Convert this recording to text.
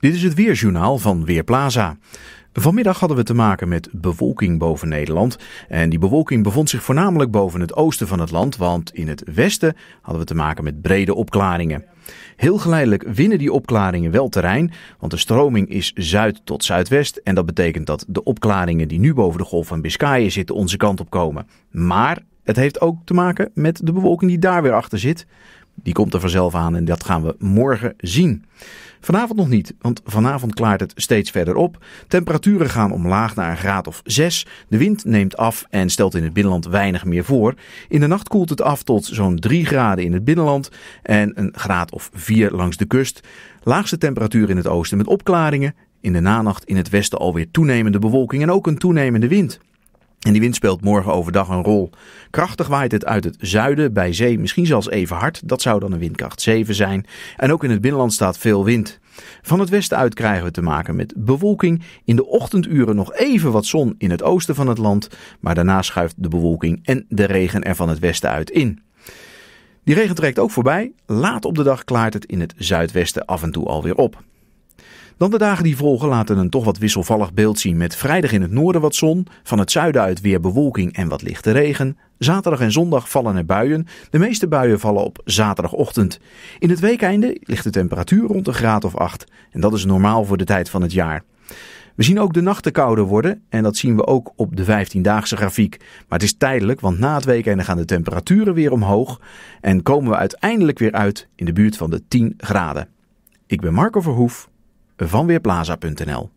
Dit is het Weerjournaal van Weerplaza. Vanmiddag hadden we te maken met bewolking boven Nederland. En die bewolking bevond zich voornamelijk boven het oosten van het land, want in het westen hadden we te maken met brede opklaringen. Heel geleidelijk winnen die opklaringen wel terrein, want de stroming is zuid tot zuidwest. En dat betekent dat de opklaringen die nu boven de golf van Biscayen zitten onze kant op komen. Maar het heeft ook te maken met de bewolking die daar weer achter zit. Die komt er vanzelf aan en dat gaan we morgen zien. Vanavond nog niet, want vanavond klaart het steeds verder op. Temperaturen gaan omlaag naar een graad of 6. De wind neemt af en stelt in het binnenland weinig meer voor. In de nacht koelt het af tot zo'n 3 graden in het binnenland en een graad of 4 langs de kust. Laagste temperatuur in het oosten met opklaringen. In de nanacht in het westen alweer toenemende bewolking en ook een toenemende wind. En die wind speelt morgen overdag een rol. Krachtig waait het uit het zuiden, bij zee misschien zelfs even hard. Dat zou dan een windkracht 7 zijn. En ook in het binnenland staat veel wind. Van het westen uit krijgen we te maken met bewolking. In de ochtenduren nog even wat zon in het oosten van het land. Maar daarna schuift de bewolking en de regen er van het westen uit in. Die regen trekt ook voorbij. Laat op de dag klaart het in het zuidwesten af en toe alweer op. Dan de dagen die volgen laten een toch wat wisselvallig beeld zien met vrijdag in het noorden wat zon, van het zuiden uit weer bewolking en wat lichte regen. Zaterdag en zondag vallen er buien. De meeste buien vallen op zaterdagochtend. In het weekeinde ligt de temperatuur rond een graad of 8 en dat is normaal voor de tijd van het jaar. We zien ook de nachten kouder worden en dat zien we ook op de 15-daagse grafiek. Maar het is tijdelijk, want na het weekende gaan de temperaturen weer omhoog en komen we uiteindelijk weer uit in de buurt van de 10 graden. Ik ben Marco Verhoef vanweerplaza.nl